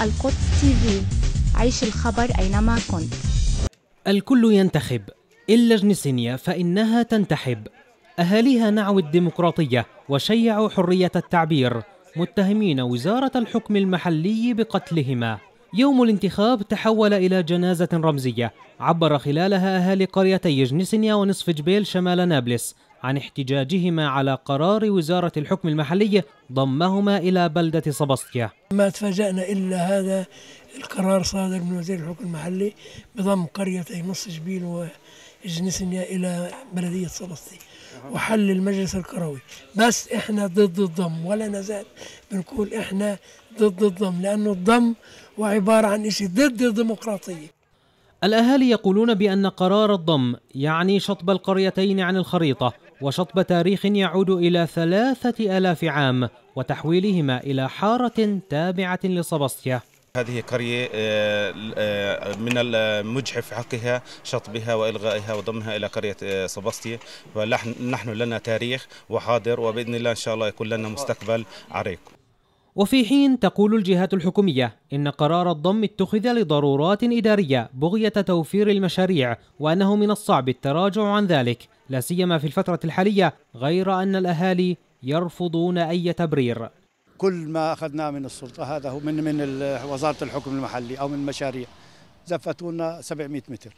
القدس تي في عيش الخبر أينما كنت الكل ينتخب إلا جنسينيا فإنها تنتحب أهاليها نعوا الديمقراطية وشيعوا حرية التعبير متهمين وزارة الحكم المحلي بقتلهما يوم الانتخاب تحول إلى جنازة رمزية عبر خلالها أهالي قريتي جنسنيا ونصف جبيل شمال نابلس عن احتجاجهما على قرار وزارة الحكم المحلية ضمهما إلى بلدة صبستيا ما تفاجأنا إلا هذا القرار صادر من وزير الحكم المحلي بضم قريتي نص جبيل وجنسنيا إلى بلدية صبستيا وحل المجلس القروي بس احنا ضد الضم ولا نزال بنقول احنا ضد الضم لأنه الضم وعبارة عن شيء ضد الديمقراطية الأهالي يقولون بأن قرار الضم يعني شطب القريتين عن الخريطة وشطب تاريخ يعود إلى ثلاثة ألاف عام وتحويلهما إلى حارة تابعة لصبستيا هذه قرية آه، آه، من المجحف حقها شطبها وإلغائها وضمها إلى قرية صبستي آه، ونحن لنا تاريخ وحاضر وبإذن الله إن شاء الله يكون لنا مستقبل عريق وفي حين تقول الجهات الحكومية إن قرار الضم اتخذ لضرورات إدارية بغية توفير المشاريع وأنه من الصعب التراجع عن ذلك لا سيما في الفترة الحالية غير أن الأهالي يرفضون أي تبرير كل ما أخذناه من السلطة هذا هو من من وزارة الحكم المحلي أو من المشاريع زفتونا 700 متر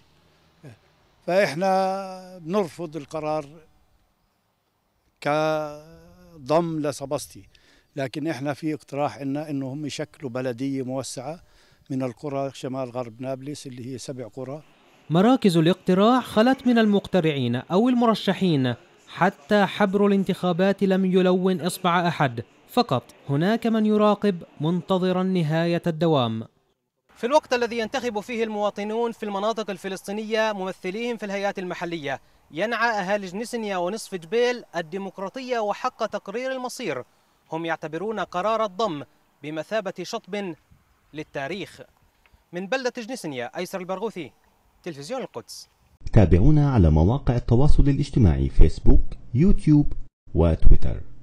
فإحنا بنرفض القرار كضم لصبستي لكن إحنا في اقتراح إلنا إنه هم يشكلوا بلدية موسعة من القرى شمال غرب نابلس اللي هي سبع قرى مراكز الاقتراع خلت من المقترعين أو المرشحين حتى حبر الانتخابات لم يلون إصبع أحد فقط هناك من يراقب منتظرا نهاية الدوام في الوقت الذي ينتخب فيه المواطنون في المناطق الفلسطينية ممثليهم في الهيئات المحلية ينعى أهالي جنسنيا ونصف جبيل الديمقراطية وحق تقرير المصير هم يعتبرون قرار الضم بمثابة شطب للتاريخ من بلدة جنسنيا أيسر البرغوثي تلفزيون القدس تابعونا على مواقع التواصل الاجتماعي فيسبوك يوتيوب وتويتر